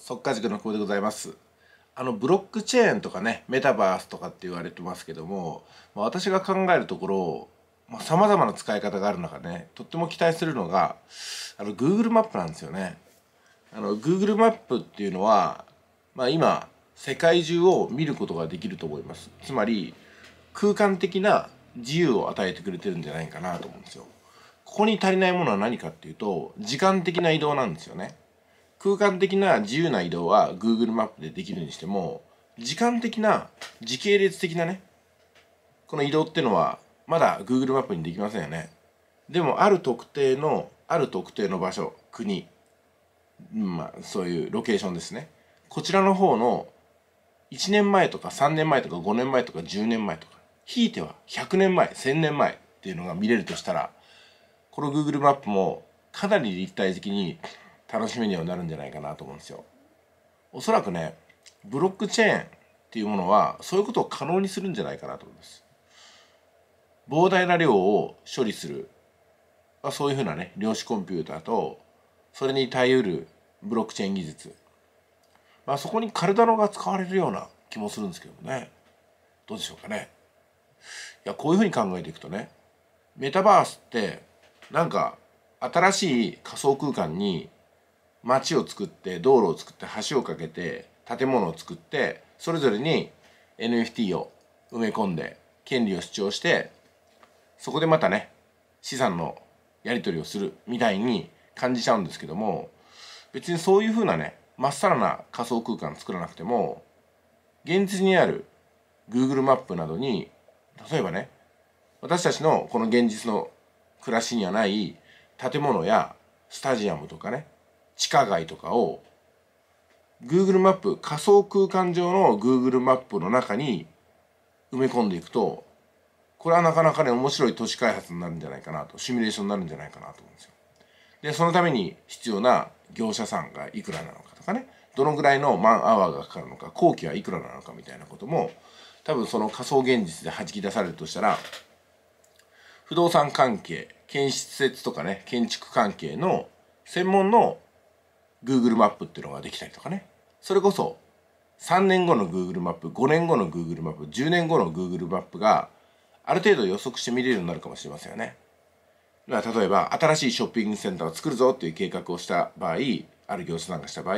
速稼塾の久保でございますあのブロックチェーンとかねメタバースとかって言われてますけども、まあ、私が考えるところさまざ、まな使い方がある中ねとっても期待するのがあの Google マップなんですよねあの Google マップっていうのは、まあ、今世界中を見ることができると思いますつまり空間的な自由を与えてくれてるんじゃないかなと思うんですよここに足りないものは何かっていうと時間的な移動なんですよね空間的な自由な移動は Google マップでできるにしても時間的な時系列的なねこの移動ってのはまだ Google マップにできませんよねでもある特定のある特定の場所国まあそういうロケーションですねこちらの方の1年前とか3年前とか5年前とか10年前とかひいては100年前1000年前っていうのが見れるとしたらこの Google マップもかなり立体的に楽しみにはなるんじゃないかなと思うんですよ。おそらくねブロックチェーンっていうものはそういうことを可能にするんじゃないかなと思います。膨大な量を処理する、まあ、そういうふうなね量子コンピューターとそれに耐えうるブロックチェーン技術、まあ、そこにカルダノが使われるような気もするんですけどもねどうでしょうかね。いやこういうふうに考えていくとねメタバースってなんか新しい仮想空間に町を作って道路を作って橋を架けて建物を作ってそれぞれに NFT を埋め込んで権利を主張してそこでまたね資産のやり取りをするみたいに感じちゃうんですけども別にそういうふうなねまっさらな仮想空間作らなくても現実にある Google マップなどに例えばね私たちのこの現実の暮らしにはない建物やスタジアムとかね地下街とかを Google マップ仮想空間上の Google マップの中に埋め込んでいくとこれはなかなかね面白い都市開発になるんじゃないかなとシミュレーションになるんじゃないかなと思うんですよ。でそのために必要な業者さんがいくらなのかとかねどのぐらいのマンアワーがかかるのか工期はいくらなのかみたいなことも多分その仮想現実で弾き出されるとしたら不動産関係建設設とかね建築関係の専門の Google マップっていうのができたりとかねそれこそ3年後の Google マップ5年後の Google マップ10年後の Google マップがある程度予測して見れるようになるかもしれませんよね。まあ、例えば新しいショッピングセンターを作るぞっていう計画をした場合ある業者さんがした場合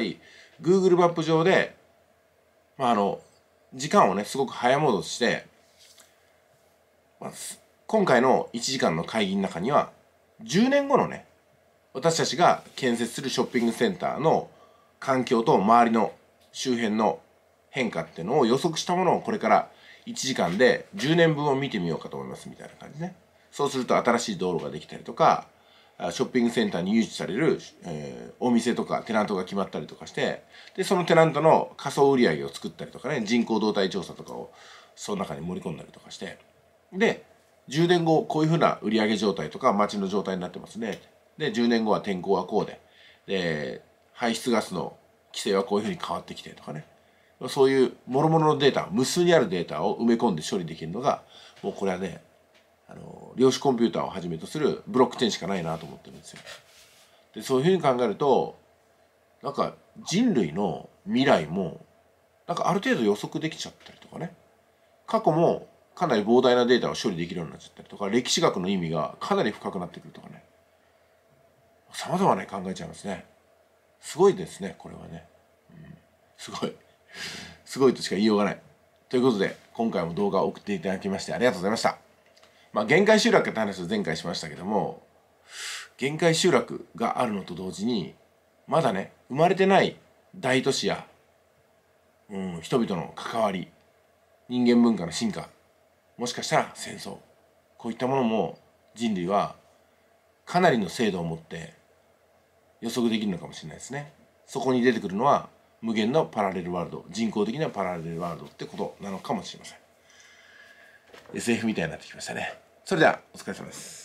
Google マップ上で、まあ、あの時間をねすごく早戻して、まあ、今回の1時間の会議の中には10年後のね私たちが建設するショッピングセンターの環境と周りの周辺の変化っていうのを予測したものをこれから1時間で10年分を見てみようかと思いますみたいな感じねそうすると新しい道路ができたりとかショッピングセンターに誘致される、えー、お店とかテナントが決まったりとかしてでそのテナントの仮想売上を作ったりとかね人口動態調査とかをその中に盛り込んだりとかしてで10年後こういうふうな売上状態とか街の状態になってますねで10年後は天候はこうでで排出ガスの規制はこういうふうに変わってきてとかねそういうもろもろのデータ無数にあるデータを埋め込んで処理できるのがもうこれはねあの量子コンピューターをはじめとするブロックチェーンしかないなと思ってるんですよ。でそういうふうに考えるとなんか人類の未来もなんかある程度予測できちゃったりとかね過去もかなり膨大なデータを処理できるようになっちゃったりとか歴史学の意味がかなり深くなってくるとかねさまざまね考えちゃいますねすごいですねこれはね、うん、すごいすごいとしか言いようがないということで今回も動画を送っていただきましてありがとうございましたまあ限界集落って話を前回しましたけども限界集落があるのと同時にまだね生まれてない大都市や、うん、人々の関わり人間文化の進化もしかしたら戦争こういったものも人類はかなりの精度を持って予測できるのかもしれないですねそこに出てくるのは無限のパラレルワールド人工的なパラレルワールドってことなのかもしれません SF みたいになってきましたねそれではお疲れ様です